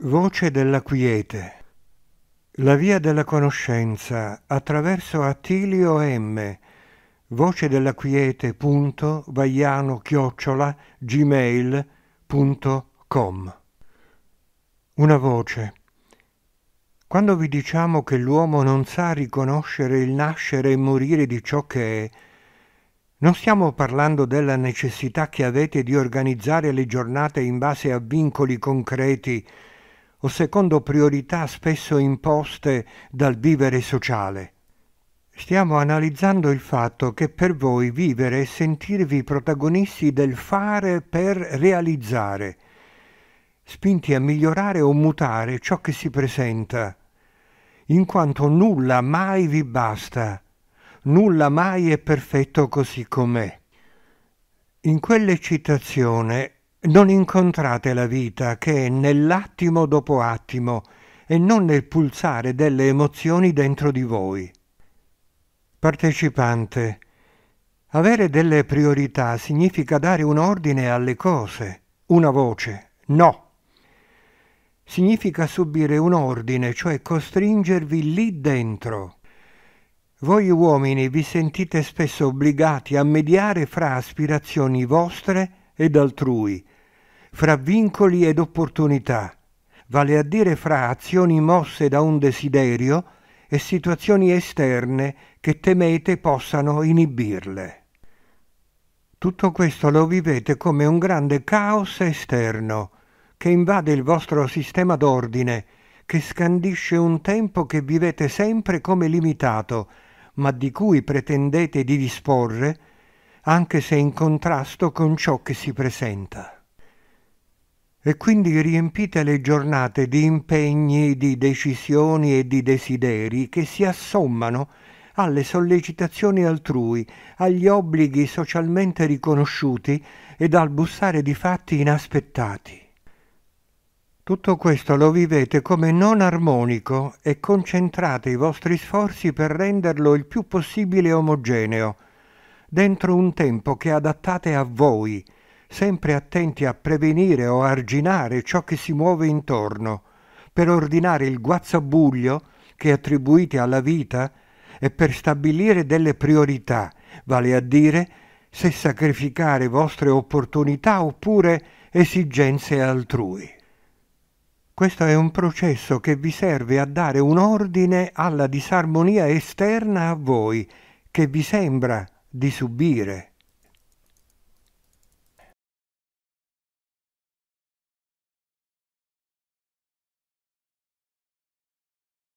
Voce della quiete. La via della conoscenza attraverso Attilio M. Voce della quiete. vaiano chiocciola gmail.com. Una voce. Quando vi diciamo che l'uomo non sa riconoscere il nascere e morire di ciò che è, non stiamo parlando della necessità che avete di organizzare le giornate in base a vincoli concreti o secondo priorità spesso imposte dal vivere sociale. Stiamo analizzando il fatto che per voi vivere e sentirvi protagonisti del fare per realizzare, spinti a migliorare o mutare ciò che si presenta, in quanto nulla mai vi basta, nulla mai è perfetto così com'è. In quell'eccitazione non incontrate la vita che è nell'attimo dopo attimo e non nel pulsare delle emozioni dentro di voi. Partecipante, avere delle priorità significa dare un ordine alle cose, una voce, no. Significa subire un ordine, cioè costringervi lì dentro. Voi uomini vi sentite spesso obbligati a mediare fra aspirazioni vostre ed altrui, fra vincoli ed opportunità, vale a dire fra azioni mosse da un desiderio e situazioni esterne che temete possano inibirle. Tutto questo lo vivete come un grande caos esterno che invade il vostro sistema d'ordine, che scandisce un tempo che vivete sempre come limitato, ma di cui pretendete di disporre anche se in contrasto con ciò che si presenta. E quindi riempite le giornate di impegni, di decisioni e di desideri che si assommano alle sollecitazioni altrui, agli obblighi socialmente riconosciuti ed al bussare di fatti inaspettati. Tutto questo lo vivete come non armonico e concentrate i vostri sforzi per renderlo il più possibile omogeneo, dentro un tempo che adattate a voi, sempre attenti a prevenire o arginare ciò che si muove intorno, per ordinare il guazzabuglio che attribuite alla vita e per stabilire delle priorità, vale a dire se sacrificare vostre opportunità oppure esigenze altrui. Questo è un processo che vi serve a dare un ordine alla disarmonia esterna a voi, che vi sembra di subire